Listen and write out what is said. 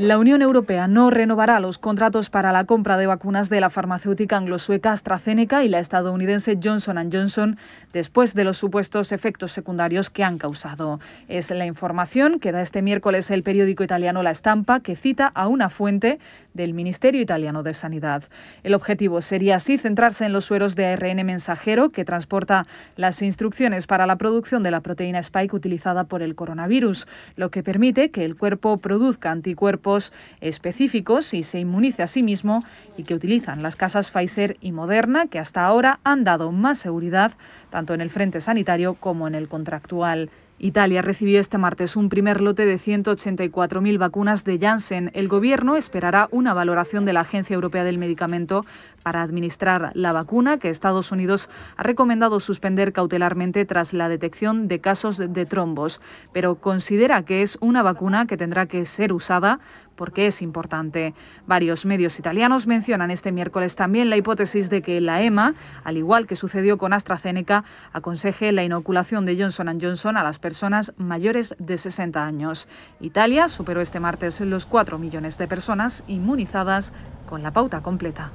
La Unión Europea no renovará los contratos para la compra de vacunas de la farmacéutica anglosueca AstraZeneca y la estadounidense Johnson Johnson después de los supuestos efectos secundarios que han causado. Es la información que da este miércoles el periódico italiano La Estampa, que cita a una fuente del Ministerio Italiano de Sanidad. El objetivo sería así centrarse en los sueros de ARN mensajero que transporta las instrucciones para la producción de la proteína Spike utilizada por el coronavirus, lo que permite que el cuerpo produzca anticuerpos específicos y se inmunice a sí mismo y que utilizan las casas Pfizer y Moderna, que hasta ahora han dado más seguridad tanto en el frente sanitario como en el contractual. Italia recibió este martes un primer lote de 184.000 vacunas de Janssen. El Gobierno esperará una valoración de la Agencia Europea del Medicamento para administrar la vacuna que Estados Unidos ha recomendado suspender cautelarmente tras la detección de casos de trombos, pero considera que es una vacuna que tendrá que ser usada porque es importante. Varios medios italianos mencionan este miércoles también la hipótesis de que la EMA, al igual que sucedió con AstraZeneca, aconseje la inoculación de Johnson Johnson a las personas personas mayores de 60 años. Italia superó este martes los 4 millones de personas inmunizadas con la pauta completa.